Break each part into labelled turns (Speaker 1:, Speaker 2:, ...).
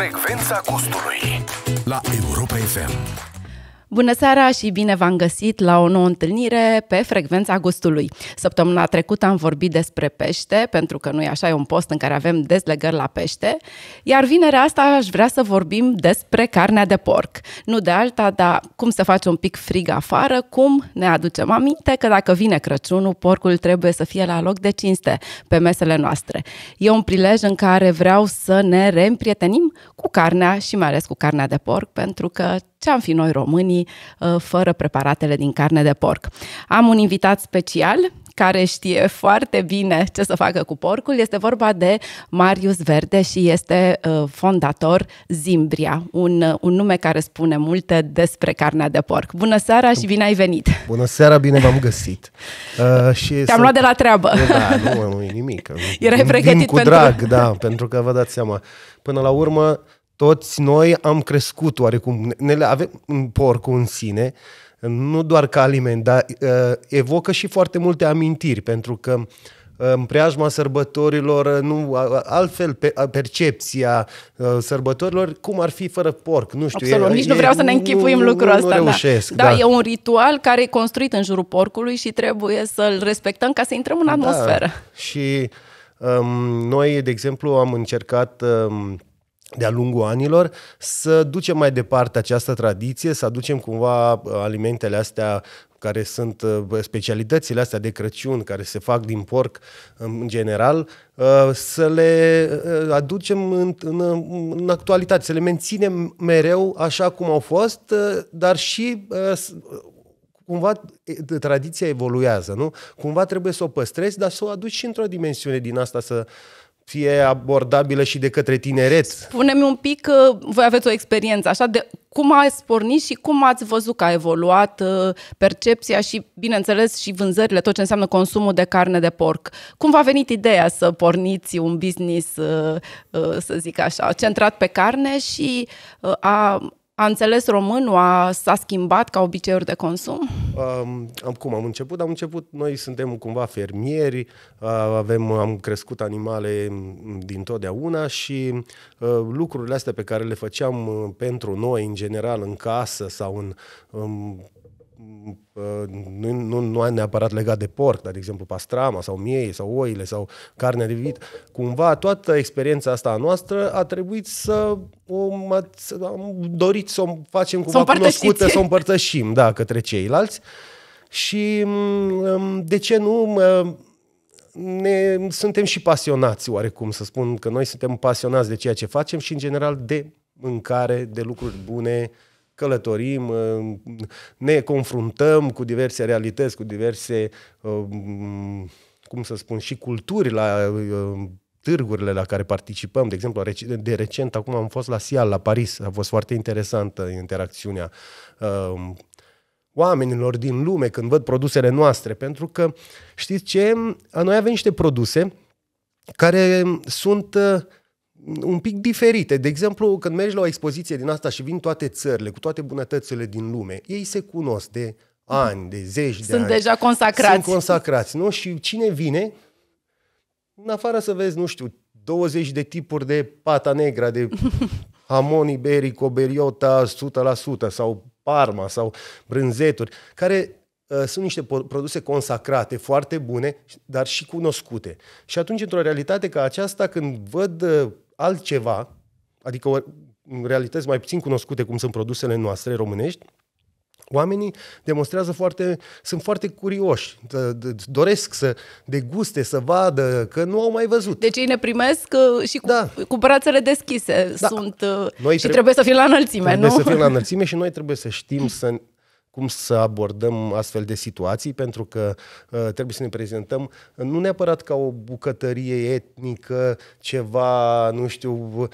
Speaker 1: Frecvența gustului La Europa FM
Speaker 2: Bună seara și bine v-am găsit la o nouă întâlnire pe frecvența gustului. Săptămâna trecută am vorbit despre pește, pentru că nu e așa, e un post în care avem dezlegări la pește, iar vinerea asta aș vrea să vorbim despre carnea de porc. Nu de alta, dar cum să face un pic frig afară, cum ne aducem aminte că dacă vine Crăciunul, porcul trebuie să fie la loc de cinste pe mesele noastre. E un prilej în care vreau să ne reîmprietenim cu carnea și mai ales cu carnea de porc, pentru că ce am fi noi românii uh, fără preparatele din carne de porc. Am un invitat special care știe foarte bine ce să facă cu porcul. Este vorba de Marius Verde și este uh, fondator Zimbria, un, uh, un nume care spune multe despre carnea de porc. Bună seara și bine ai venit!
Speaker 1: Bună seara, bine v-am găsit! Uh, și Te-am să... luat de la treabă! Da, nu, nu e nimic. Erai pregătit cu pentru... drag, da, pentru că vă dați seama. Până la urmă, toți noi am crescut oarecum, ne le avem un porcul în sine, nu doar ca aliment, dar uh, evocă și foarte multe amintiri, pentru că uh, în preajma sărbătorilor, uh, nu, altfel pe, percepția uh, sărbătorilor, cum ar fi fără porc, nu știu. Absolut, e, nici e, nu vreau să ne închipuim nu, lucrul nu, ăsta. Nu da. reușesc, da. da. da, e un
Speaker 2: ritual care e construit în jurul porcului și trebuie să-l respectăm ca să intrăm în da. atmosferă. Da.
Speaker 1: Și um, noi, de exemplu, am încercat... Um, de-a lungul anilor, să ducem mai departe această tradiție, să aducem cumva uh, alimentele astea care sunt uh, specialitățile astea de Crăciun, care se fac din porc în general, uh, să le aducem în, în, în actualitate, să le menținem mereu așa cum au fost, dar și cumva tradiția evoluează, nu? Cumva trebuie să o păstrezi, dar să o aduci și într-o dimensiune din asta să fie abordabilă și de către tineret.
Speaker 2: Spune-mi un pic uh, voi aveți o experiență așa de cum ați pornit și cum ați văzut că a evoluat uh, percepția și, bineînțeles, și vânzările, tot ce înseamnă consumul de carne de porc. Cum v-a venit ideea să porniți un business, uh, să zic așa, centrat pe carne și a, a înțeles românul, a, s-a schimbat ca obiceiuri de consum?
Speaker 1: Um, cum am început? Am început, noi suntem cumva fermieri, uh, avem, am crescut animale din totdeauna și uh, lucrurile astea pe care le făceam uh, pentru noi, în general, în casă sau în um, nu, nu, nu neapărat legat de porc, dar, de exemplu, pastrama sau miei sau oile sau carne de vit, cumva toată experiența asta a noastră a trebuit să o, să, am dorit să o facem cumva s-o cunoscută, să o împărtășim, da, către ceilalți. Și mm, mm, de ce nu ne, suntem și pasionați oarecum, să spun că noi suntem pasionați de ceea ce facem și în general de mâncare, de lucruri bune, călătorim, uh, ne confruntăm cu diverse realități, cu diverse, uh, cum să spun, și culturi la uh, târgurile la care participăm, de exemplu, de recent, acum am fost la Sial, la Paris, a fost foarte interesantă interacțiunea um, oamenilor din lume când văd produsele noastre, pentru că, știți ce, noi avem niște produse care sunt uh, un pic diferite. De exemplu, când mergi la o expoziție din asta și vin toate țările, cu toate bunătățile din lume, ei se cunosc de ani, de zeci Sunt de ani. Sunt deja consacrați. Sunt consacrați, nu? Și cine vine, în afară să vezi, nu știu, 20 de tipuri de pata negra, de hamon iberico, beriota 100% sau parma sau brânzeturi, care ă, sunt niște produse consacrate, foarte bune, dar și cunoscute. Și atunci, într-o realitate ca aceasta, când văd ă, altceva, adică realități mai puțin cunoscute cum sunt produsele noastre românești, oamenii demonstrează foarte, sunt foarte curioși, doresc să deguste, să vadă, că nu au mai văzut.
Speaker 2: Deci ei ne primesc uh, și cu, da. cu brațele deschise da. sunt uh, noi și trebuie, trebuie să fim la înălțime, trebuie nu? Trebuie să fim la
Speaker 1: înălțime și noi trebuie să știm să cum să abordăm astfel de situații, pentru că uh, trebuie să ne prezentăm uh, nu neapărat ca o bucătărie etnică, ceva, nu știu, uh,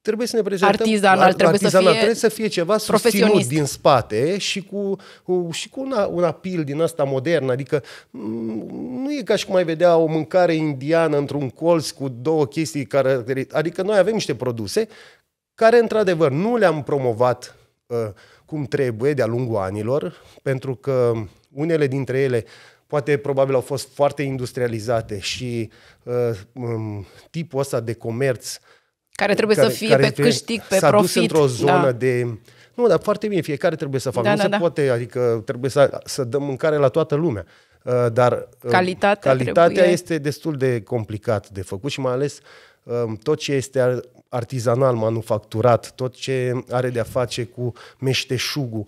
Speaker 1: trebuie să ne prezentăm artizanal, trebuie, artizanal să fie trebuie să fie ceva susținut din spate și cu, cu, și cu una, un apil din asta modern, adică mm, nu e ca și cum ai vedea o mâncare indiană într-un colț cu două chestii care, adică noi avem niște produse care într-adevăr nu le-am promovat uh, cum trebuie de-a lungul anilor, pentru că unele dintre ele poate probabil au fost foarte industrializate și uh, um, tipul ăsta de comerț care trebuie care, să fie care pe câștig, pe s-a profit. S-a dus într-o da. zonă da. de... Nu, dar foarte bine, fiecare trebuie să facă. Da, nu da, se da. poate, adică trebuie să, să dăm mâncare la toată lumea. Uh, dar uh, calitatea, calitatea trebuie. este destul de complicat de făcut și mai ales uh, tot ce este artizanal, manufacturat, tot ce are de-a face cu meșteșugul,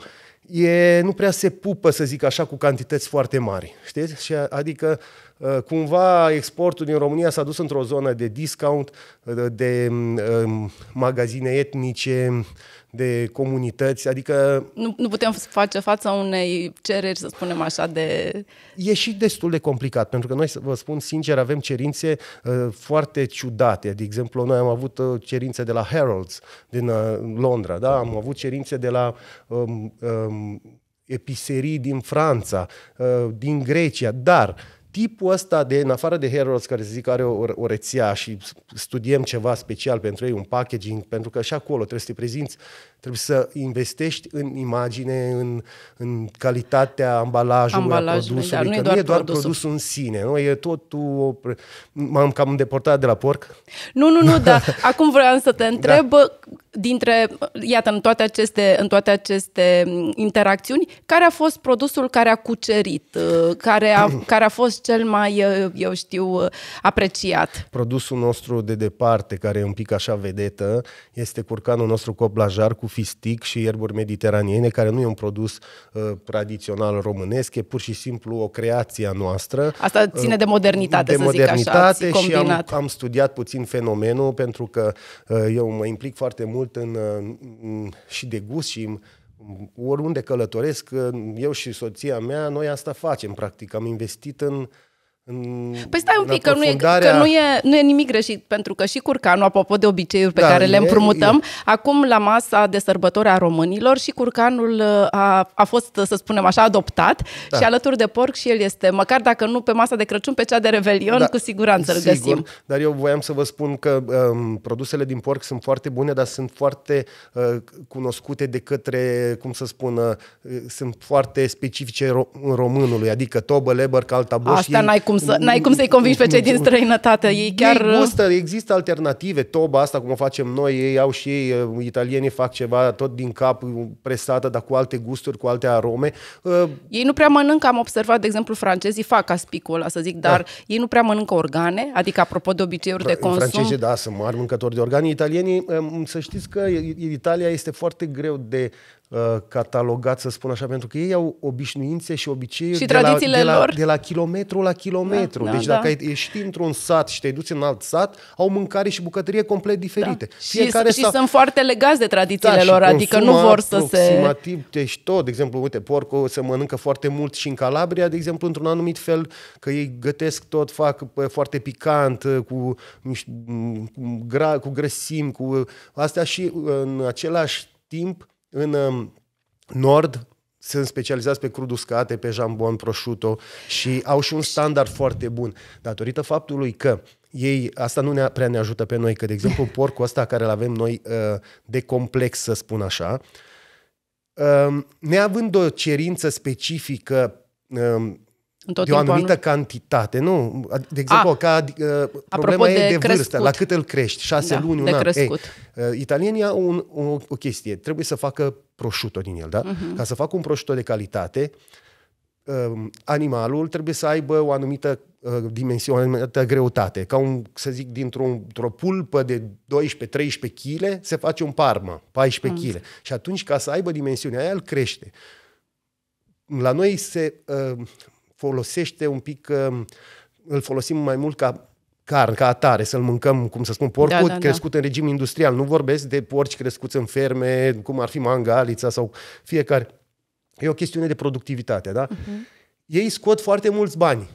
Speaker 1: e, nu prea se pupă, să zic așa, cu cantități foarte mari. Știți? Și adică ă, cumva exportul din România s-a dus într-o zonă de discount, ă, de ă, magazine etnice, de comunități, adică...
Speaker 2: Nu, nu putem face față unei cereri, să spunem așa, de...
Speaker 1: E și destul de complicat, pentru că noi, să vă spun sincer, avem cerințe uh, foarte ciudate. De exemplu, noi am avut uh, cerințe de la Harrods din uh, Londra, da? am avut cerințe de la um, um, episerii din Franța, uh, din Grecia, dar tipul ăsta, de, în afară de Heroes, care să zic are o, o rețea și studiem ceva special pentru ei, un packaging, pentru că și acolo trebuie să te prezinți, trebuie să investești în imagine, în, în calitatea ambalajului, ambalajului a da, produsului, dar nu că e doar nu e doar produsul. produsul în sine, nu? e totul... M-am cam îndepărtat de la porc.
Speaker 2: Nu, nu, nu, dar acum vreau să te întreb, da. dintre, iată, în toate, aceste, în toate aceste interacțiuni, care a fost produsul care a cucerit, uh, care a, care a fost cel mai, eu știu, uh, apreciat.
Speaker 1: Produsul nostru de departe, care e un pic așa vedetă, este curcanul nostru coblajar cu fistic și ierburi mediteraniene, care nu e un produs uh, tradițional românesc, e pur și simplu o creație a noastră. Asta uh, ține de modernitate, de să modernitate zic așa, și am, am studiat puțin fenomenul, pentru că uh, eu mă implic foarte mult în, uh, și de gust și Oriunde călătoresc, eu și soția mea, noi asta facem, practic. Am investit în în Păi stai un pic, că, nu e, că nu, e,
Speaker 2: nu e nimic greșit, pentru că și curcanul, apropo de obiceiuri pe da, care le împrumutăm, e. acum la masa de sărbători a românilor și curcanul uh, a, a fost, să spunem așa, adoptat da. și alături de porc și el este, măcar dacă nu pe masa de Crăciun, pe cea de Revelion, da, cu siguranță sigur, îl găsim.
Speaker 1: Dar eu voiam să vă spun că um, produsele din porc sunt foarte bune, dar sunt foarte uh, cunoscute de către, cum să spun, uh, sunt foarte specifice ro- românului, adică tobă, leber, caltaboș. Asta ei, n-ai cum cum, să, n-ai cum să-i convingi pe cei din străinătate.
Speaker 2: Ei chiar... Ei uh, gustă,
Speaker 1: există alternative. Toba asta, cum o facem noi, ei au și ei, uh, italienii fac ceva tot din cap, uh, presată, dar cu alte gusturi, cu alte arome.
Speaker 2: Ei nu prea mănâncă, am observat, de exemplu, francezii fac aspicul ăla, să zic, dar da. ei nu prea mănâncă organe, adică apropo de obiceiuri Fra- de consum. Francezii,
Speaker 1: da, sunt mari mâncători de organe. Italienii, um, să știți că Italia este foarte greu de Uh, catalogat, să spun așa, pentru că ei au obișnuințe și obiceiuri și de, la, de, la, lor. de la kilometru la kilometru. Da, deci da, dacă da. ești într-un sat și te duci în alt sat, au mâncare și bucătărie complet diferite. Da. Fiecare și, s-a... și
Speaker 2: sunt foarte legați de tradițiile da, lor, adică nu vor să se... aproximativ,
Speaker 1: deci tot, de exemplu, uite, porcul se mănâncă foarte mult și în Calabria, de exemplu, într-un anumit fel, că ei gătesc tot, fac foarte picant, uh, cu, mm, cu, gra, cu grăsim, cu uh, astea și în același timp în um, nord sunt specializați pe crud uscate, pe jambon, prosciutto și au și un standard foarte bun. Datorită faptului că ei, asta nu ne, prea ne ajută pe noi, că, de exemplu, porcul ăsta care îl avem noi uh, de complex, să spun așa, um, neavând o cerință specifică um, în tot de o anumită anul. cantitate, nu? De exemplu, A, ah. ca, uh, problema e de, de vârstă, crescut. la cât îl crești, șase da, luni, un an. Ei, uh, italienii au un, o, o chestie, trebuie să facă proșuto din el, da? Uh-huh. Ca să facă un proșuto de calitate, uh, animalul trebuie să aibă o anumită uh, dimensiune, o anumită greutate. Ca un, să zic, dintr-o, dintr pulpă de 12-13 kg se face un parmă, 14 kg. Uh-huh. Și atunci, ca să aibă dimensiunea aia, îl crește. La noi se... Uh, folosește un pic, um, îl folosim mai mult ca carn, ca atare, să-l mâncăm, cum să spun, porcul da, da, da, crescut da. în regim industrial. Nu vorbesc de porci crescuți în ferme, cum ar fi mangalița sau fiecare. E o chestiune de productivitate, da? Uh-huh. Ei scot foarte mulți bani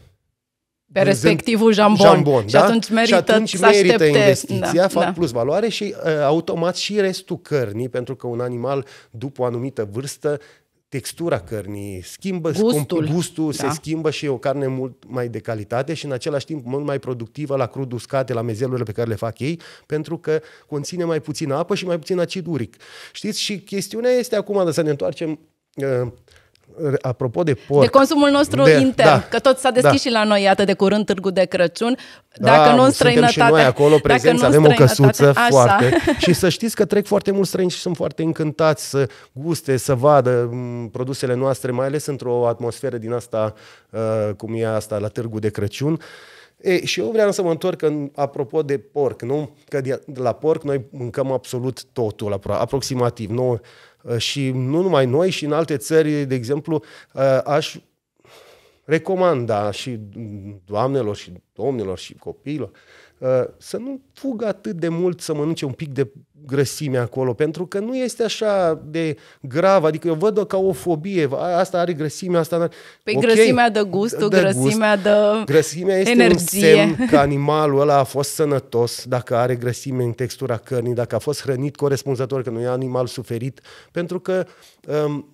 Speaker 1: pe respectivul jambon. jambon și da? atunci merită, și atunci să merită da, investiția, da, fac da. plus valoare și uh, automat și restul cărnii, pentru că un animal după o anumită vârstă textura cărnii, schimbă gustul, gustul da. se schimbă și e o carne mult mai de calitate și în același timp mult mai productivă la crud uscate, la mezelurile pe care le fac ei, pentru că conține mai puțină apă și mai puțin acid uric. Știți, și chestiunea este acum, să ne întoarcem uh, apropo de porc... De consumul
Speaker 2: nostru de, intern, da, că tot s-a da. deschis da. și la noi, iată, de curând Târgu de Crăciun. Dacă da, nu în străinătate... și noi acolo prezenți, avem o căsuță așa. foarte... Și
Speaker 1: să știți că trec foarte mulți străini și sunt foarte încântați să guste, să vadă mm, produsele noastre, mai ales într-o atmosferă din asta, uh, cum e asta, la Târgu de Crăciun. E, și eu vreau să mă întorc în, apropo de porc, nu? Că de, la porc noi mâncăm absolut totul, aproximativ. Nu? Uh, și nu numai noi, și în alte țări, de exemplu, uh, aș recomanda și doamnelor și domnilor și copiilor uh, să nu fugă atât de mult să mănânce un pic de grăsime acolo, pentru că nu este așa de grav, adică eu văd-o ca o fobie, asta are grăsime, asta are... Păi okay, grăsimea de gustul, de grăsimea gust. de Grăsimea este energie. un semn că animalul ăla a fost sănătos, dacă are grăsime în textura cărnii, dacă a fost hrănit corespunzător, că nu e animal suferit, pentru că... Um,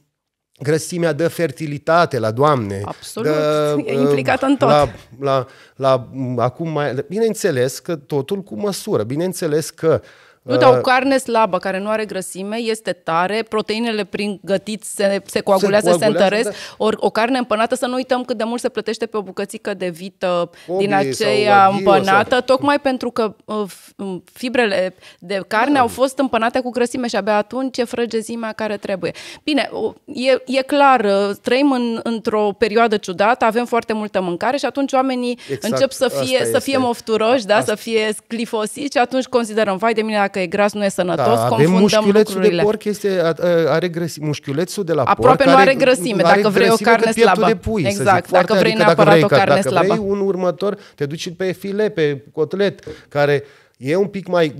Speaker 1: grăsimea dă fertilitate la Doamne. Absolut, dă, e um, implicată în tot. La, la, la, acum mai, bineînțeles că totul cu măsură, bineînțeles că uh, nu, dar o uh,
Speaker 2: carne slabă, care nu are grăsime, este tare, proteinele prin gătit se, se coagulează, se, coagulează, se întăresc, da. ori o carne împănată, să nu uităm cât de mult se plătește pe o bucățică de vită Obie din aceea împănată, sau... tocmai pentru că uh, um, fibrele de carne da. au fost împănate cu grăsime și abia atunci e frăgezimea care trebuie. Bine, e, e clar, uh, trăim în, într-o perioadă ciudată, avem foarte multă mâncare și atunci oamenii exact, încep să fie, să fie mofturoși, da, asta. să fie sclifosiți și atunci considerăm, vai de mine, dacă dacă e gras nu e sănătos, da, confundăm mușchiulețul lucrurile. de porc
Speaker 1: este, are grăsi, mușchiulețul de la Aproape porc nu are grăsime, are dacă vrei o carne slabă. De pui, exact, să zic, exact, dacă vrei adică neapărat dacă vrei, o carne dacă slabă. Dacă vrei un următor, te duci pe file, pe cotlet, care e un pic mai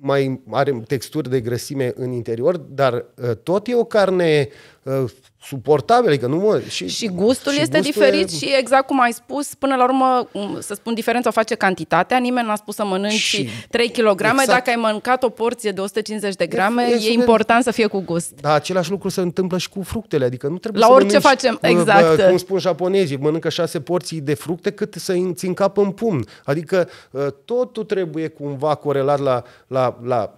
Speaker 1: mai are texturi de grăsime în interior, dar uh, tot e o carne uh, suportabil, adică nu mă... Și, și gustul și este gustul diferit e... și
Speaker 2: exact cum ai spus, până la urmă, să spun, diferența o face cantitatea, nimeni n-a spus să mănânci și, 3 kg, exact. dacă ai mâncat o porție de 150 de grame, e, e, e important
Speaker 1: de... să fie cu gust. Da, același lucru se întâmplă și cu fructele, adică nu trebuie la să orice mănânci, facem, exact. cum spun japonezii, mănâncă 6 porții de fructe cât să ți cap în pumn, adică ă, totul trebuie cumva corelat la, la, la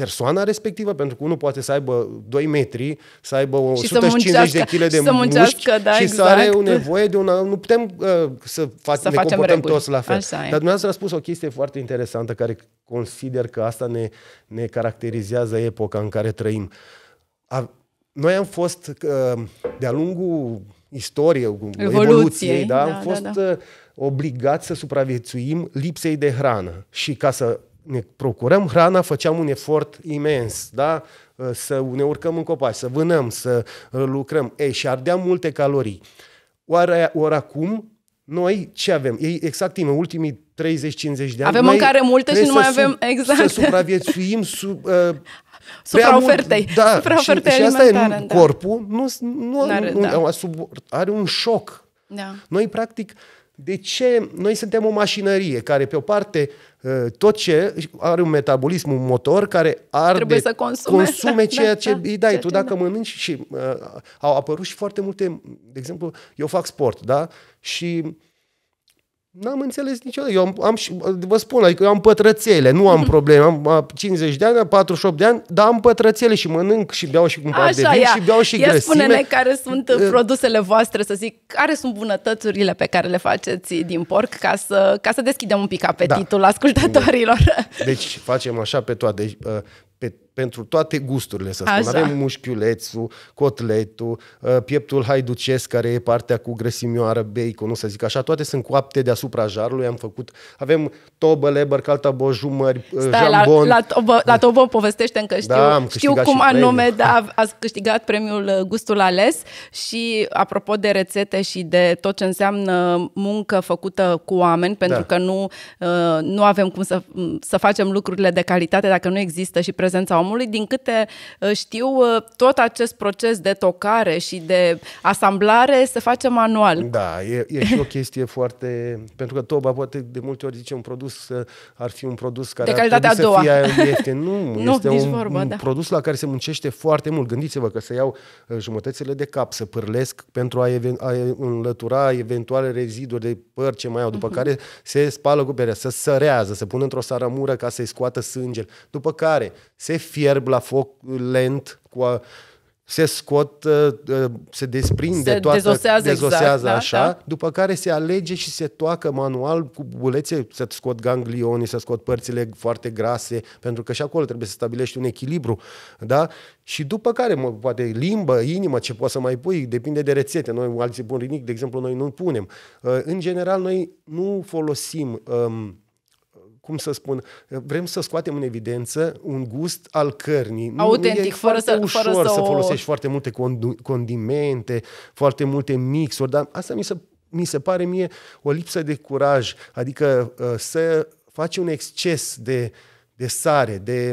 Speaker 1: persoana respectivă, pentru că unul poate să aibă 2 metri, să aibă 150 de kg de să mușchi da, și exact. să are exact. o nevoie de una... Nu putem uh, să, fac, să ne comportăm reguli. toți la fel. Așa Dar dumneavoastră a spus o chestie foarte interesantă care consider că asta ne, ne caracterizează epoca în care trăim. A, noi am fost uh, de-a lungul istoriei, uh, evoluției, evoluției da? da, am da, fost da, da. obligați să supraviețuim lipsei de hrană. Și ca să ne procurăm hrana, făceam un efort imens, da? Ă, să ne urcăm în copaci, să vânăm, să ă, lucrăm. Ei, și ardeam multe calorii. Oare, ori acum noi ce avem? Ei, exact în ultimii 30-50 de ani. Avem mâncare multă și nu mai avem, sub, exact. Să supraviețuim sub, uh, supraofertei. Da, supraofertei și, și asta e da. corpul, nu, nu, nu, are nu da. are un șoc. Da. Noi, practic, uh, de ce noi suntem o mașinărie care, pe o parte, ă, tot ce are un metabolism, un motor care arde, Trebuie să consume, consume da, ceea ce da, îi dai tu dacă da. mănânci și uh, au apărut și foarte multe, de exemplu, eu fac sport, da? Și N-am înțeles niciodată. Eu am, am, vă spun, adică eu am pătrățele, nu am mhm. probleme. Am 50 de ani, 48 de ani, dar am pătrățele și mănânc și beau și un de vin ia. și beau și ia grăsime. spune-ne
Speaker 2: care sunt uh, produsele voastre, să zic, care sunt bunătățurile pe care le faceți din porc ca să, ca să deschidem un pic da. apetitul da. ascultătorilor.
Speaker 1: Deci, deci facem așa pe toate. Deci, uh, pentru toate gusturile, să spun. Așa. Avem mușchiulețul, cotletul, uh, pieptul haiducesc, care e partea cu grăsimioară, bacon, nu să zic așa, toate sunt coapte deasupra jarului, am făcut, avem tobă, leber, calta bojumări, uh, Stai, jambon. La, la,
Speaker 2: tobă, la tobă povestește încă știu, da, am știu cum anume da, ați câștigat premiul uh, Gustul Ales și apropo de rețete și de tot ce înseamnă muncă făcută cu oameni, pentru da. că nu, nu avem cum să, să facem lucrurile de calitate dacă nu există și prezența omului, din câte uh, știu, uh, tot acest proces de tocare și de asamblare se face manual.
Speaker 1: Da, e, e și o chestie foarte... Pentru că toba poate de multe ori zice un produs uh, ar fi un produs care de calitatea ar a doua. să fie ieftin. Nu, nu este un, vorba, un da. produs la care se muncește foarte mult. Gândiți-vă că să iau jumătățile de cap, să pârlesc pentru a, even, a înlătura eventuale reziduri de păr ce mai au, după uh-huh. care se spală cu perea, să sărează, să pună într-o saramură ca să-i scoată sângele, după care se fierb la foc lent, cu a, se scot, uh, uh, se desprinde se toată, dezosează, exact, dezosează exact, așa, da, da. după care se alege și se toacă manual cu bulețe, să scot ganglionii, să scot părțile foarte grase, pentru că și acolo trebuie să stabilești un echilibru, da? Și după care, mă, poate limbă, inimă, ce poți să mai pui, depinde de rețete. Noi, alții pun rinic, de exemplu, noi nu punem. Uh, în general, noi nu folosim... Um, cum să spun, vrem să scoatem în evidență un gust al cărnii. Autentic, nu e fără să ușor fără să, să folosești o... foarte multe condimente, foarte multe mixuri, dar asta mi se, mi se pare mie o lipsă de curaj, adică uh, să faci un exces de, de sare, de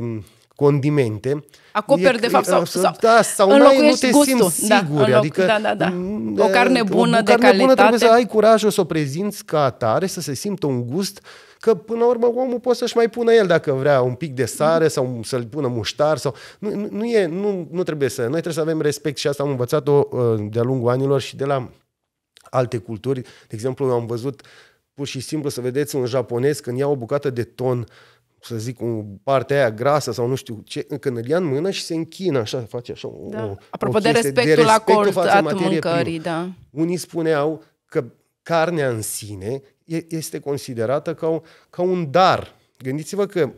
Speaker 1: condimente.
Speaker 2: Acoperi, e, de fapt, sau, uh, sau, da, sau mai nu te gustul. simți da, sigur. Da, loc, adică, da, da, da. Mm, o carne uh, bună o, carne de carne calitate. bună trebuie să ai
Speaker 1: curajul să o prezinți ca atare, să se simtă un gust că până la urmă omul poate să-și mai pună el dacă vrea un pic de sare sau să-l pună muștar sau nu, nu, e, nu, nu trebuie să, noi trebuie să avem respect și asta am învățat-o uh, de-a lungul anilor și de la alte culturi, de exemplu eu am văzut pur și simplu să vedeți un japonez când ia o bucată de ton să zic, o partea aia grasă sau nu știu ce, când îl ia în mână și se închină așa, face așa da. o, Apropo o de respectul, de respectul acordat mâncării, da. Unii spuneau că carnea în sine este considerată ca, o, ca un dar. Gândiți-vă că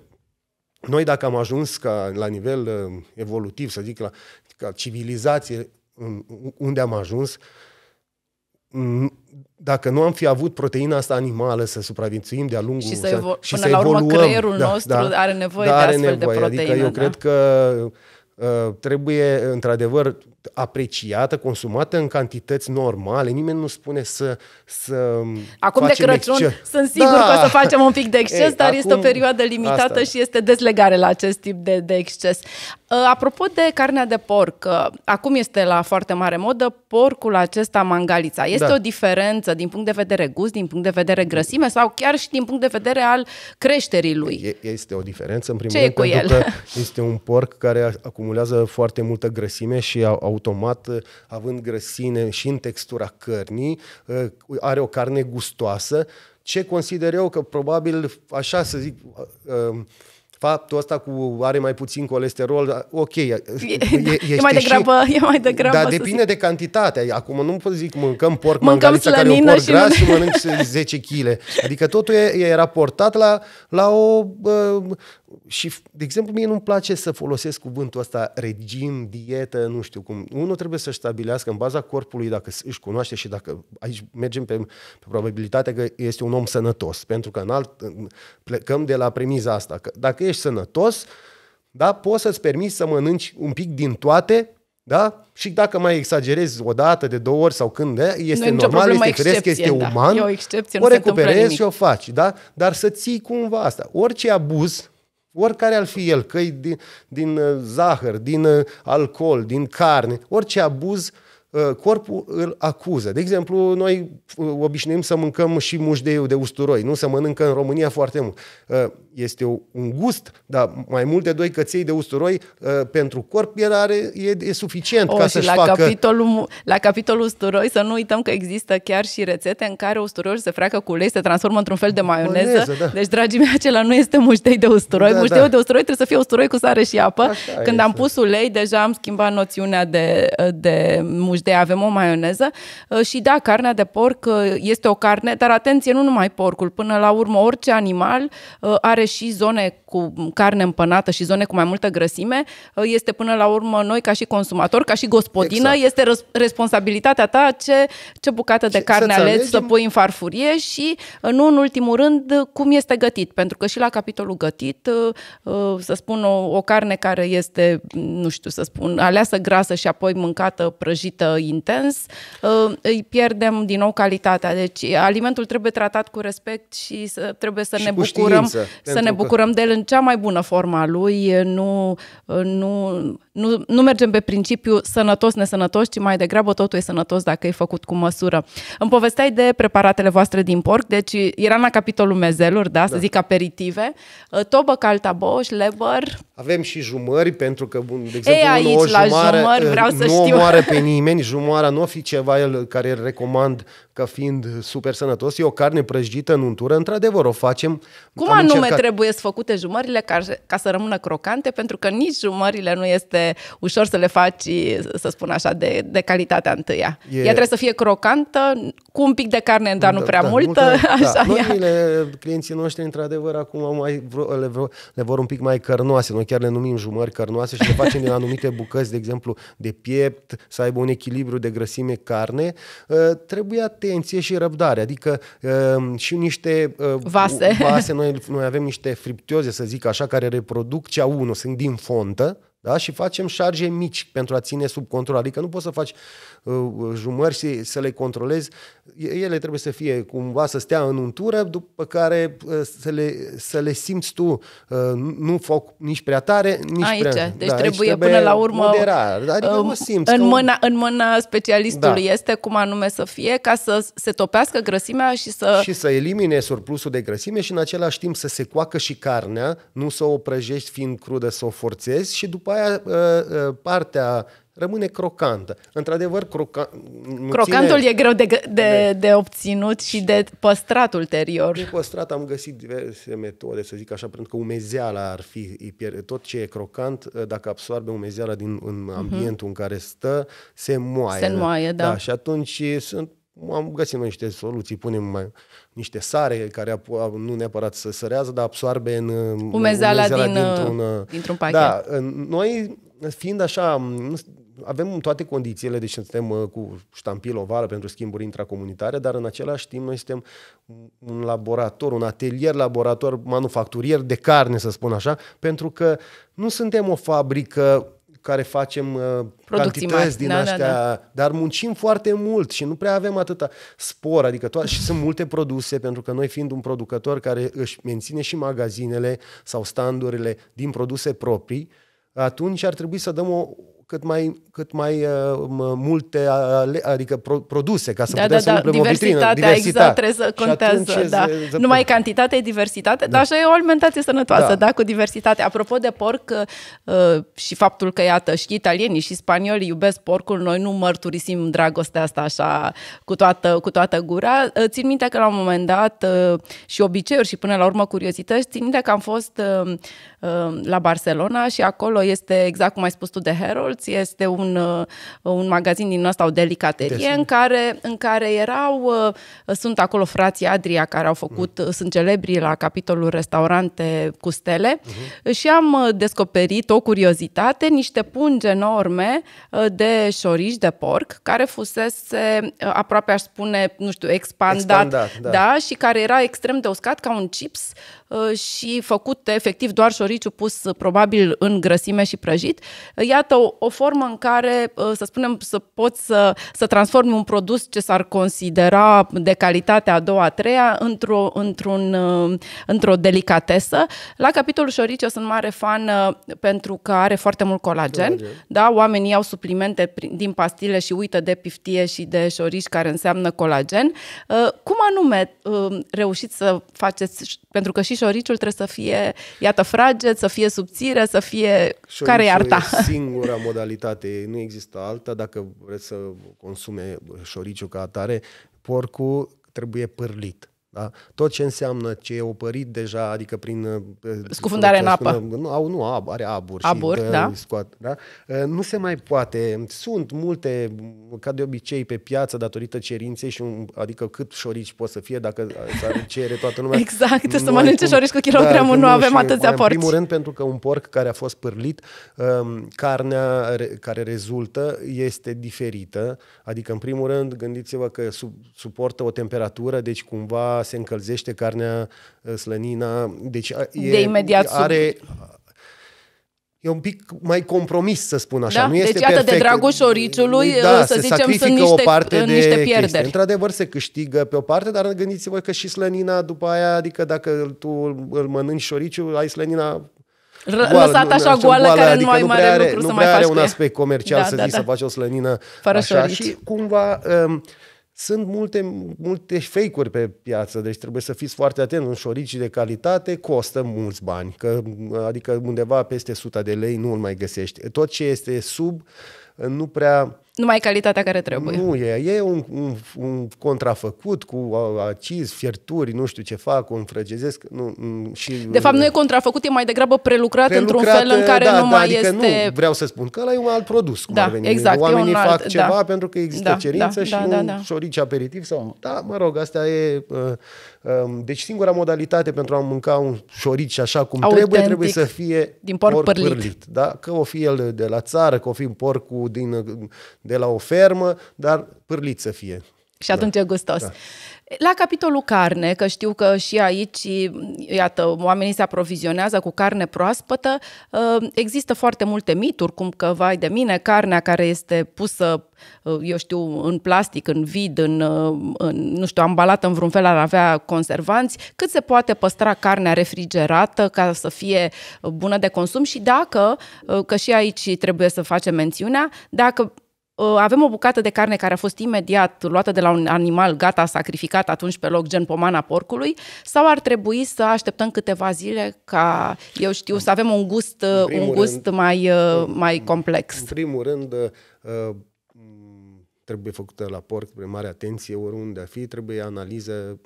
Speaker 1: noi dacă am ajuns ca, la nivel uh, evolutiv, să zic, la, ca civilizație unde am ajuns, uh, Mm, dacă nu am fi avut proteina asta animală să supraviețuim de-a lungul... Și să, evo- până și până să la urmă creierul da, nostru da, are nevoie da, are de astfel nevoie. de adică proteină. Adică eu da? cred că uh, trebuie, într-adevăr, apreciată, consumată în cantități normale. Nimeni nu spune să, să Acum de Crăciun exces. sunt sigur da! că o da. să facem un pic de exces, Ei, dar acum, este o perioadă limitată asta. și este
Speaker 2: dezlegare la acest tip de, de exces. Uh, apropo de carnea de porc, uh, acum este la foarte mare modă porcul acesta mangalița. Este da. o diferență din punct de vedere gust, din punct de vedere grăsime sau chiar și din punct de vedere al creșterii lui?
Speaker 1: Este o diferență, în primul Ce rând, pentru el? că este un porc care acumulează foarte multă grăsime și au automat, uh, având grăsime și în textura cărnii, uh, are o carne gustoasă, ce consider eu că probabil, așa să zic, uh, um, faptul ăsta cu are mai puțin colesterol, ok. E, e, da, e mai degrabă, și, e mai degrabă. Dar depinde zic. de cantitatea. Acum nu pot zic mâncăm porc, mâncăm care e un porc și gras și mănânc 10 kg. Adică totul e, e raportat la, la o uh, și, de exemplu, mie nu-mi place să folosesc cuvântul ăsta regim, dietă, nu știu cum. Unul trebuie să stabilească în baza corpului dacă își cunoaște și dacă aici mergem pe, pe probabilitatea că este un om sănătos. Pentru că în alt, plecăm de la premiza asta, că dacă ești sănătos, da, poți să-ți permiți să mănânci un pic din toate da? Și dacă mai exagerezi o dată, de două ori sau când, da? este nu normal, este firesc, este da. uman, e o, excepție, o recuperezi și o faci, da? Dar să ții cumva asta. Orice abuz oricare ar fi el, că din, din uh, zahăr, din uh, alcool, din carne, orice abuz, uh, corpul îl acuză. De exemplu, noi obișnuim să mâncăm și mușdeiul de usturoi, nu? Să mănâncă în România foarte mult este un gust, dar mai mult de doi căței de usturoi uh, pentru corp el are, e, e suficient o, oh, ca să-și la facă...
Speaker 2: Capitolul, la capitolul usturoi să nu uităm că există chiar și rețete în care usturoiul se freacă cu ulei, se transformă într-un fel de maioneză. maioneză da. Deci, dragii mei, acela nu este muștei de usturoi. Da, mușteiul da. de usturoi trebuie să fie usturoi cu sare și apă. Așa Când este. am pus ulei, deja am schimbat noțiunea de, de muștei. Avem o maioneză uh, și da, carnea de porc uh, este o carne, dar atenție, nu numai porcul. Până la urmă, orice animal are și zone cu carne împănată și zone cu mai multă grăsime, uh, este până la urmă noi ca și consumator, ca și gospodină, exact. este răs- responsabilitatea ta ce, ce bucată de ce, carne să alegi să pui în farfurie și uh, nu în ultimul rând cum este gătit, pentru că și la capitolul gătit, uh, să spun o, o carne care este, nu știu să spun, aleasă grasă și apoi mâncată prăjită intens, îi pierdem din nou calitatea. Deci alimentul trebuie tratat cu respect și să, trebuie să și ne bucurăm știință, să ne bucurăm că... de el în cea mai bună forma lui, nu, nu, nu, nu mergem pe principiu sănătos, nesănătos, ci mai degrabă totul e sănătos dacă e făcut cu măsură. Îmi povesteai de preparatele voastre din porc, deci era la capitolul mezeluri, da, da. să zic aperitive, ă, tobă, boș lebăr.
Speaker 1: Avem și jumări, pentru că, bun, de exemplu, Ei, aici, o jumare, la jumări, ă, vreau să nu știu. omoară pe nimeni, jumoara nu o fi ceva el, care îl recomand ca fiind super sănătos. E o carne prăjită în untură, într-adevăr o facem. Cum anume încercat... trebuie
Speaker 2: să făcute jumările ca, ca să rămână crocante? Pentru că nici jumările nu este ușor să le faci, să spun așa, de, de calitatea întâia. E... Ea trebuie să fie crocantă, cu un pic de carne, dar nu da, prea da, multă. multă da, așa da.
Speaker 1: Mările, clienții noștri, într-adevăr, acum mai le, le vor un pic mai cărnoase. Noi chiar le numim jumări cărnoase și le facem din anumite bucăți, de exemplu, de piept, să aibă un echilibru de grăsime carne. Uh, trebuie atenție și răbdare, adică ehm, și niște ehm, vase. vase noi, noi avem niște friptioze, să zic așa, care reproduc cea 1, sunt din fontă, da? și facem șarje mici pentru a ține sub control. Adică nu poți să faci uh, jumări și să le controlezi ele trebuie să fie cumva să stea în untură, după care uh, să le, să le simți tu, uh, nu foc nici prea tare, nici aici. prea... Deci da, trebuie, aici trebuie până la urmă moderar, adică mă uh, simți în, că... mâna,
Speaker 2: în mâna specialistului da. este cum anume să fie ca să se topească grăsimea și să... Și
Speaker 1: să elimine surplusul de grăsime și în același timp să se coacă și carnea, nu să o prăjești fiind crudă, să o forțezi și după aia partea rămâne crocantă. Într-adevăr, croca- crocantul ține... e greu de,
Speaker 2: de, de obținut și de păstrat ulterior. De
Speaker 1: păstrat am găsit diverse metode, să zic așa, pentru că umezeala ar fi, tot ce e crocant, ă, dacă absorbe umezeala din în mhm. ambientul uh-huh. în care stă, se moaie. Se moaie, da. da. Și atunci sunt am găsit noi niște soluții, punem mai, niște sare care nu neapărat să sărează, dar absorbe în ă, umezeala, umezeala din, dintr-un, ă, dintr-un pachet. Da, noi fiind așa, avem toate condițiile, deci suntem uh, cu ștampil ovală pentru schimburi intracomunitare, dar în același timp noi suntem un laborator, un atelier laborator manufacturier de carne, să spun așa, pentru că nu suntem o fabrică care facem uh, Producții cantități din da, da astea, da, da. dar muncim foarte mult și nu prea avem atâta spor, adică toate, și sunt multe produse, pentru că noi fiind un producător care își menține și magazinele sau standurile din produse proprii, atunci ar trebui să dăm o, cât mai, cât mai uh, multe, ale, uh, adică pro, produse, ca să da, putem da, să da, umplem o vitrină. Diversitatea, exact, trebuie să contează. Da. Ză... Numai
Speaker 2: cantitate, diversitate, da. dar așa e o alimentație sănătoasă, da. da, cu diversitate. Apropo de porc uh, și faptul că, iată, și italienii și spaniolii iubesc porcul, noi nu mărturisim dragostea asta așa cu toată, cu toată gura. Uh, țin minte că la un moment dat uh, și obiceiuri și până la urmă curiozități, țin minte că am fost uh, uh, la Barcelona și acolo este, exact cum ai spus tu, de herald colț este un, uh, un magazin din ăsta, o delicaterie, în care, în care erau, uh, sunt acolo frații Adria care au făcut, mm. sunt celebri la capitolul restaurante cu stele mm-hmm. și am uh, descoperit o curiozitate, niște pungi enorme de șoriș de porc, care fusese aproape, aș spune, nu știu, expandat, expandat da. da, și care era extrem de uscat ca un chips Uh, și făcut efectiv doar șoriciu pus uh, probabil în grăsime și prăjit. Uh, iată o, o formă în care, să spunem, să poți să, să transformi un produs ce s-ar considera de calitate a doua, a treia, într-o, într-un, într-o delicatesă. La capitolul șoriciu sunt mare fan pentru că are foarte mult colagen. colagen. Da, oamenii au suplimente din pastile și uită de piftie și de șorici care înseamnă colagen. Cum anume reușiți să faceți, pentru că și șoriciul trebuie să fie, iată, fraged, să fie subțire, să fie... Șoriciul care e arta? E
Speaker 1: singura modalitate, nu există alta. Dacă vreți să consume șoriciul ca atare, porcul trebuie pârlit. Da? Tot ce înseamnă ce e opărit deja, adică prin... Uh, scufundare în apă. nu, au, nu ab, are aburi. Aburi, și, da. Scoat, da? Uh, nu se mai poate. Sunt multe, ca de obicei, pe piață datorită cerinței și un, adică cât șorici pot să fie dacă s-ar cere toată lumea. exact, Noi, să mănânce șorici cu da, kilogramul, da, nu avem atâția porci. În primul rând pentru că un porc care a fost pârlit, um, carnea care rezultă este diferită. Adică, în primul rând, gândiți-vă că suportă o temperatură, deci cumva se încălzește carnea, ă, slănina. Deci e, de imediat are, e un pic mai compromis, să spun așa. Da? Nu este deci, iată, de dragul
Speaker 2: șoriciului, da, ă, să se zicem, sunt niște, o parte niște de pierderi. Chestii.
Speaker 1: Într-adevăr, se câștigă pe o parte, dar gândiți-vă că și slănina după aia, adică dacă tu îl mănânci șoriciul, ai slănina
Speaker 2: Goal, lăsat așa goală, goală care adică nu mai mare are, lucru nu să mai faci un aspect comercial, da, să da, zici, da. să faci o slănină Fără așa. Șorici. Și
Speaker 1: cumva... Um, sunt multe, multe fake-uri pe piață, deci trebuie să fiți foarte atent Un șorici de calitate costă mulți bani, că, adică undeva peste 100 de lei nu îl mai găsești. Tot ce este sub nu prea
Speaker 2: numai calitatea care trebuie. Nu,
Speaker 1: e, e un, un, un contrafăcut cu acizi, fierturi, nu știu ce fac, o înfrăgezesc. Nu, mm, și, de fapt,
Speaker 2: nu e contrafăcut, e mai degrabă prelucrat, prelucrat într-un fel în care da, nu da, mai adică este... Nu, vreau
Speaker 1: să spun că ăla e un alt produs. Cum da, ar veni. exact. Oamenii fac alt, da. ceva da. pentru că există da, cerință da, și da, un da, da. șorici aperitiv sau... Da, mă rog, asta e... Uh, uh, deci singura modalitate pentru a mânca un șorici așa cum Authentic, trebuie, trebuie să fie din porc, porc pârlit. pârlit. Da? Că o fi el de la țară, că o fi porcul din de la o fermă, dar pârlit să fie. Și atunci da. e gustos. Da.
Speaker 2: La capitolul carne, că știu că și aici, iată, oamenii se aprovizionează cu carne proaspătă, ă, există foarte multe mituri, cum că, vai de mine, carnea care este pusă, ă, eu știu, în plastic, în vid, în, ă, în nu știu, ambalată în vreun fel, ar avea conservanți, cât se poate păstra carnea refrigerată ca să fie bună de consum și dacă, că și aici trebuie să facem mențiunea, dacă Uh, avem o bucată de carne care a fost imediat luată de la un animal gata, sacrificat atunci pe loc, gen pomana porcului, sau ar trebui să așteptăm câteva zile ca, eu știu, să avem un gust, uh, un gust rând, mai, uh, mai complex? În
Speaker 1: primul rând, mm, trebuie făcută la porc, mare atenție oriunde a fi, trebuie analiză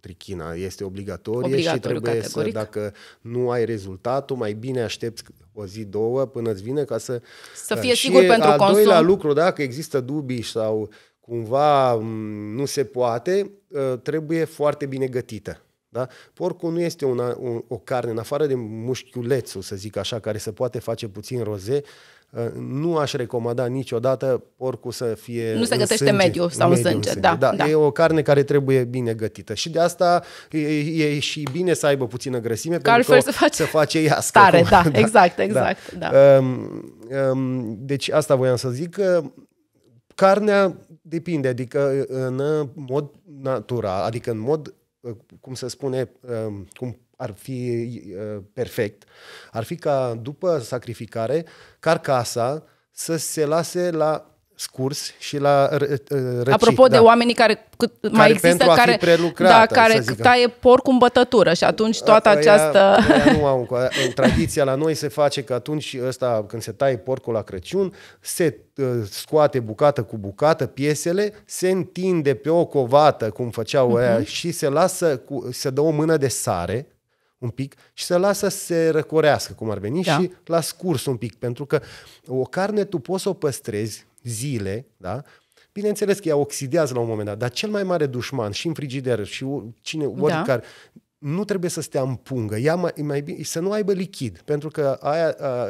Speaker 1: trichina este obligatorie Obligatoriu, și trebuie categoric. să, dacă nu ai rezultatul, mai bine aștepți o zi, două, până îți vine ca să... Să da, fie și sigur pentru consum. al doilea lucru, dacă există dubii sau cumva nu se poate, ă, trebuie foarte bine gătită. Da? Porcul nu este una, o, o carne, în afară de mușchiulețul, să zic așa, care se poate face puțin roze, uh, Uh, nu aș recomanda niciodată porcul să fie Nu se gătește sânge, mediu sau mediu sânge, în sânge. Da, da, da. E o carne care trebuie bine gătită și de asta e, e și bine să aibă puțină grăsime Că pentru că să face, să face iască. Tare, da, da, exact, da. exact. Da. Da. Um, um, deci asta voiam să zic că carnea depinde, adică în mod natural, adică în mod, uh, cum se spune, um, cum ar fi uh, perfect, ar fi ca după sacrificare, carcasa să se lase la scurs și la răcit. Da. Apropo da. de
Speaker 2: oamenii care cât care mai există care da, care taie porc în bătătură și atunci toată aia, această aia
Speaker 1: nu am, în tradiția la noi se face că atunci ăsta când se taie porcul la Crăciun se ă, scoate bucată cu bucată piesele, se întinde pe o covată cum făceau uh-huh. Mhm. aia și se lasă cu, se dă o mână de sare un pic și să lasă să se răcorească, cum ar veni, da. și la scurs un pic, pentru că o carne tu poți să o păstrezi zile, da? Bineînțeles că ea oxidează la un moment dat, dar cel mai mare dușman și în frigider și cine, da. oricare, da. nu trebuie să stea în pungă, ea mai, mai bine, să nu aibă lichid, pentru că aia, a, a,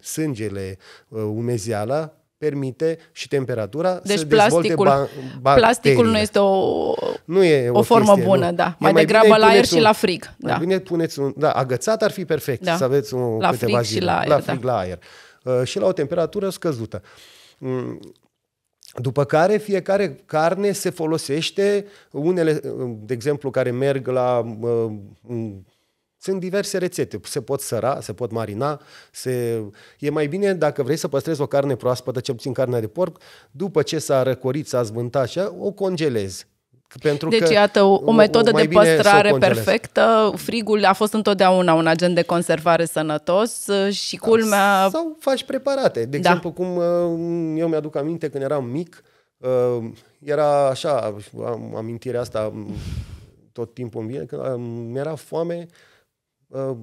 Speaker 1: sângele, a, uh, umezeala, permite și temperatura deci să plasticul, ba- plasticul nu este
Speaker 2: o, nu e o, o formă chestie, bună, nu. da. Mai, mai degrabă la aer și la frig. Da.
Speaker 1: bine puneți un... Da, agățat ar fi perfect da. să aveți un, la câteva frig zile. Și la aer, la frig, da. la aer. Uh, și la o temperatură scăzută. Mm. După care fiecare carne se folosește, unele, uh, de exemplu, care merg la uh, sunt diverse rețete, se pot săra, se pot marina, se... e mai bine dacă vrei să păstrezi o carne proaspătă, cel puțin carnea de porc, după ce s-a răcorit, s-a zvântat, așa, o congelezi. Pentru deci, că iată, o, o metodă o, de păstrare
Speaker 2: perfectă. Frigul a fost întotdeauna un agent de conservare sănătos uh, și
Speaker 1: culmea... Sau faci preparate. De da. exemplu, cum uh, eu mi-aduc aminte când eram mic, uh, era așa, am amintirea asta mm, tot timpul în mine, că mi-era foame Uh,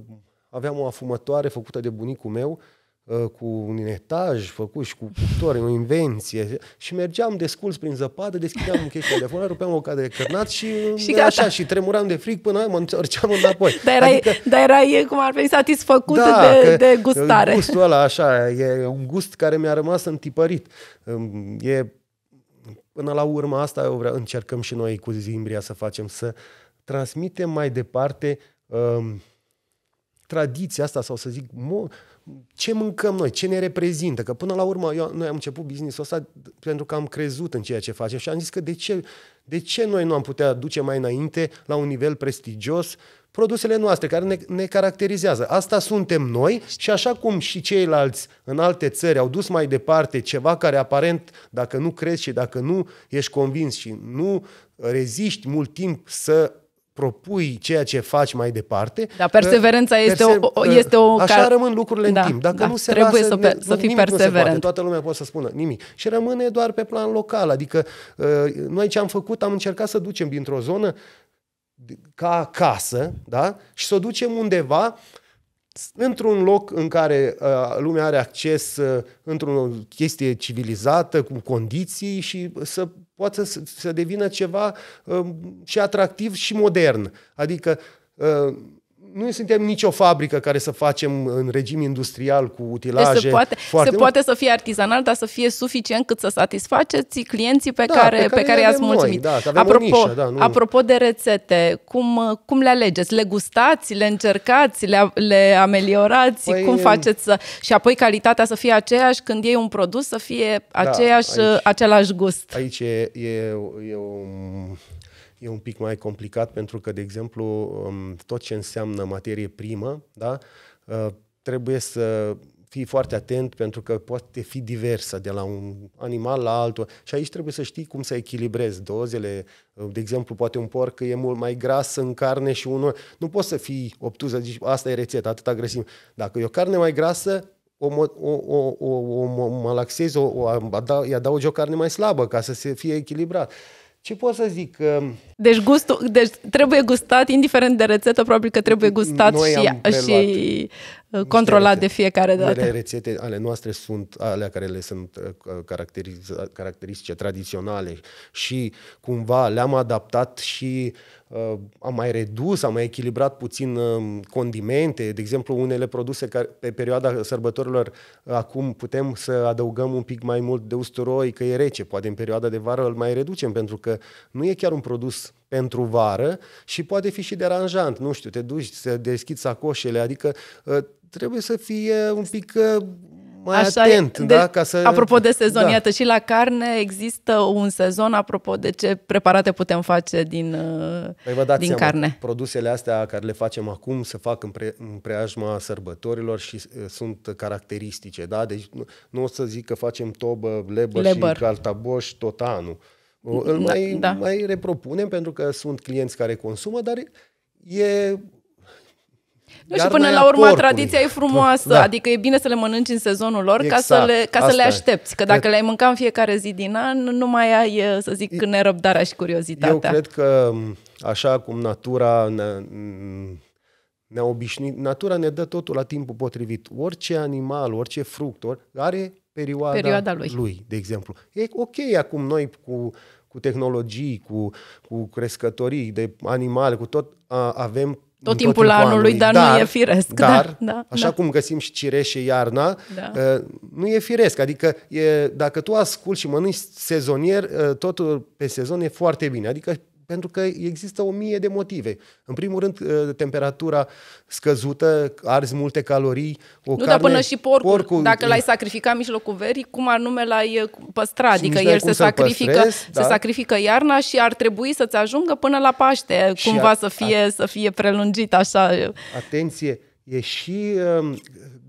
Speaker 1: aveam o afumătoare făcută de bunicul meu, uh, cu un etaj făcut și cu cuptor, o invenție și mergeam desculți prin zăpadă, deschideam chestia de afară, rupeam o cadă de cărnat și, și uh, gata. așa, și tremuram de fric până mă întorceam înapoi. Dar erai, adică,
Speaker 2: dar erai cum ar fi, satisfăcut da, de, de gustare. Gustul
Speaker 1: ăla, așa, e un gust care mi-a rămas întipărit. Um, e, până la urmă, asta eu vreau, încercăm și noi cu Zimbria să facem, să transmitem mai departe um, tradiția asta sau să zic mo- ce mâncăm noi, ce ne reprezintă. Că până la urmă eu, noi am început business-ul ăsta pentru că am crezut în ceea ce facem și am zis că de ce, de ce noi nu am putea duce mai înainte la un nivel prestigios produsele noastre care ne, ne caracterizează. Asta suntem noi și așa cum și ceilalți în alte țări au dus mai departe ceva care aparent, dacă nu crezi și dacă nu ești convins și nu reziști mult timp să propui ceea ce faci mai departe. Dar perseverența este, o... o, este o... Așa ca... rămân lucrurile da, în timp. Dacă da, nu se trebuie lasă, să, pe, să fii perseverent. Poate, toată lumea poate să spună nimic. Și rămâne doar pe plan local. Adică ă, noi ce am făcut, am încercat să ducem dintr-o zonă ca acasă, da? Și să o ducem undeva într-un loc în care uh, lumea are acces uh, într-o chestie civilizată, cu condiții și să poate să, să devină ceva uh, și atractiv și modern. Adică uh, nu suntem nicio fabrică care să facem în regim industrial cu utilaje. Deci se poate, foarte se poate
Speaker 2: să fie artizanal, dar să fie suficient cât să satisfaceți clienții pe, da, care, pe care, pe care i-ați mulțumit. Noi, da, apropo, nișă, da, nu... apropo de rețete, cum, cum le alegeți? Le gustați, le încercați, le, le ameliorați? Păi, cum faceți să... Și apoi calitatea să fie aceeași când iei un produs, să fie da, aceeași, aici, același gust.
Speaker 1: Aici e, e, e un e un pic mai complicat pentru că, de exemplu, tot ce înseamnă materie primă, da, trebuie să fii foarte atent pentru că poate fi diversă de la un animal la altul și aici trebuie să știi cum să echilibrezi dozele. De exemplu, poate un porc e mult mai gras în carne și unul... Nu poți să fii obtuză, zici, asta e rețeta, atâta agresiv. Dacă e o carne mai grasă, o, o, o, o, o malaxezi, o, o, o adaugi o carne mai slabă ca să se fie echilibrat. Ce pot să zic?
Speaker 2: Deci, gustul, deci trebuie gustat, indiferent de rețetă, probabil că trebuie gustat Noi și, și uh, controlat de fiecare dată. Unele
Speaker 1: rețete ale noastre sunt alea care le sunt uh, caracteristice tradiționale și cumva le-am adaptat și Uh, am mai redus, am mai echilibrat puțin uh, condimente, de exemplu unele produse care pe perioada sărbătorilor uh, acum putem să adăugăm un pic mai mult de usturoi că e rece, poate în perioada de vară îl mai reducem pentru că nu e chiar un produs pentru vară și poate fi și deranjant, nu știu, te duci să deschizi sacoșele, adică trebuie să fie un pic mai Așa atent, e. De, da? Deci, ca să... Apropo de sezon, da. iată,
Speaker 2: și la carne există un sezon, apropo de ce preparate putem face din, uh, păi vă dați din seama, carne.
Speaker 1: Produsele astea care le facem acum se fac în, pre, în preajma sărbătorilor și uh, sunt caracteristice, da? Deci nu, nu o să zic că facem tobă, lebăr, lebăr. și caltaboș tot anul. Da, Îl da, mai, da. mai repropunem pentru că sunt clienți care consumă, dar e nu, și până la urmă porcului. tradiția e frumoasă, da. adică
Speaker 2: e bine să le mănânci
Speaker 1: în sezonul lor exact. ca, să exact. le, ca să le aștepți, că dacă le-ai
Speaker 2: mâncat în fiecare zi din an, nu mai ai, să zic, nerăbdarea și curiozitatea. Eu cred
Speaker 1: că așa cum natura ne, ne-a obișnuit, natura ne dă totul la timpul potrivit. Orice animal, orice fruct, or, are perioada, perioada lui. lui, de exemplu. E ok acum noi cu cu tehnologii, cu, cu crescătorii de animale, cu tot, a, avem tot timpul, tot timpul anului, dar, dar nu e firesc. Dar, dar, da, așa da. cum găsim și cireșe iarna, da. Uh, nu e firesc. Adică e, dacă tu asculti și mănânci sezonier, uh, totul pe sezon e foarte bine. Adică pentru că există o mie de motive. În primul rând, uh, temperatura scăzută, arzi multe calorii, o nu, carne, dar până și porcul, porcul dacă l-ai
Speaker 2: sacrificat mijlocul verii, cum anume l-ai uh, păstrat? Adică el se sacrifică, se da? se sacrifică iarna și ar trebui să-ți ajungă până la Paște, și cumva a, să, fie, a, să fie prelungit așa.
Speaker 1: Atenție, e și um,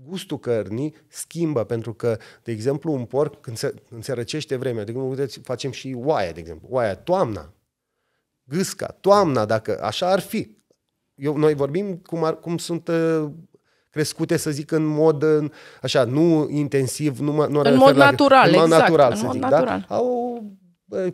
Speaker 1: gustul cărnii schimbă, pentru că, de exemplu, un porc, când se, când se răcește vremea, de exemplu, facem și oaia, de exemplu, oaia toamna, gâsca, toamna, dacă așa ar fi. Eu, noi vorbim cum, ar, cum sunt uh, crescute, să zic, în mod în, uh, așa, nu intensiv, nu, mă, nu în mod la, natural, în mod exact, natural, în să mod zic, da? natural. Da? Au uh,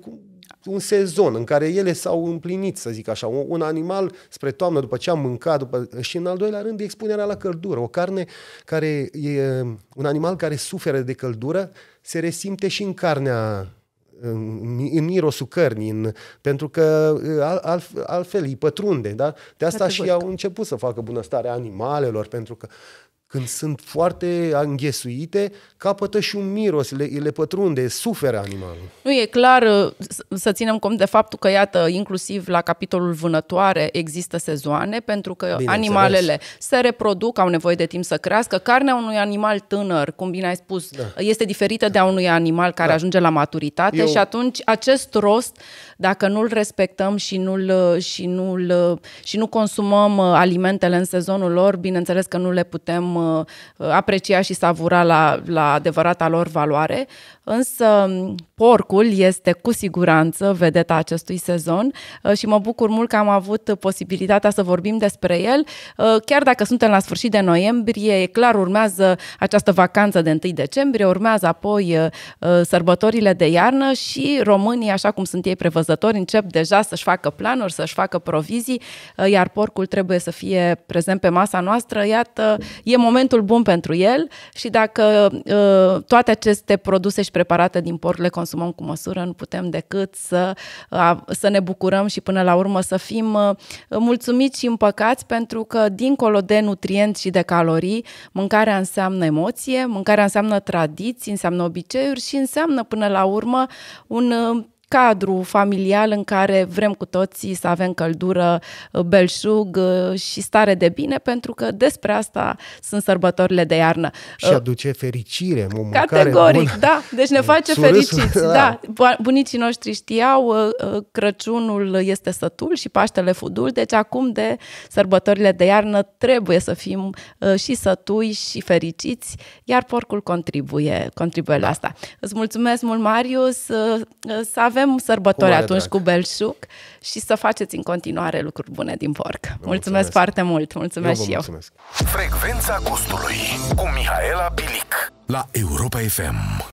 Speaker 1: un sezon în care ele s-au împlinit, să zic așa, un animal spre toamnă, după ce a mâncat, după... și în al doilea rând expunerea la căldură. O carne care e un animal care suferă de căldură se resimte și în carnea în, mirosul cărnii, în, pentru că al, al, altfel îi pătrunde. Da? De asta Categoric. și au început să facă bunăstarea animalelor, pentru că când sunt foarte înghesuite, capătă și un miros, le, le pătrunde, suferă animalul.
Speaker 2: Nu, e clar uh, să ținem cont de faptul că, iată, inclusiv la capitolul vânătoare există sezoane, pentru că bine animalele înțeles. se reproduc, au nevoie de timp să crească. Carnea unui animal tânăr, cum bine ai spus, da. este diferită da. de a unui animal care da. ajunge la maturitate Eu... și atunci acest rost, dacă nu-l respectăm și nu-l, uh, și, nu-l, uh, și nu consumăm alimentele în sezonul lor, bineînțeles că nu le putem Uh, aprecia și savura la, la adevărata lor valoare, însă um, porcul este cu siguranță vedeta acestui sezon uh, și mă bucur mult că am avut posibilitatea să vorbim despre el. Uh, chiar dacă suntem la sfârșit de noiembrie, e clar, urmează această vacanță de 1 decembrie, urmează apoi sărbătorile de iarnă și românii, așa cum sunt ei prevăzători, încep deja să-și facă planuri, să-și facă provizii, iar porcul trebuie să fie prezent pe masa noastră. Iată, e momentul momentul bun pentru el și dacă uh, toate aceste produse și preparate din porc le consumăm cu măsură, nu putem decât să, uh, să ne bucurăm și până la urmă să fim uh, mulțumiți și împăcați pentru că dincolo de nutrienți și de calorii, mâncarea înseamnă emoție, mâncarea înseamnă tradiții, înseamnă obiceiuri și înseamnă până la urmă un uh, cadru familial în care vrem cu toții să avem căldură, uh, belșug uh, și stare de bine, pentru că despre asta sunt sărbătorile de iarnă. Și uh,
Speaker 1: aduce fericire, o Categoric, bună. da,
Speaker 2: deci ne face Surâsul, fericiți. Da. da. Bunicii noștri știau, Crăciunul este sătul și Paștele fudul, deci acum de sărbătorile de iarnă trebuie să fim și sătui și fericiți, iar porcul contribuie, contribuie da. la asta. Îți mulțumesc mult, Marius, să avem avem sărbători atunci drag. cu belșug și să faceți în continuare lucruri bune din porc. Mulțumesc, mulțumesc foarte mult, mulțumesc eu și eu. Mulțumesc.
Speaker 1: Frecvența gustului cu Mihaela Bilic la Europa
Speaker 2: FM.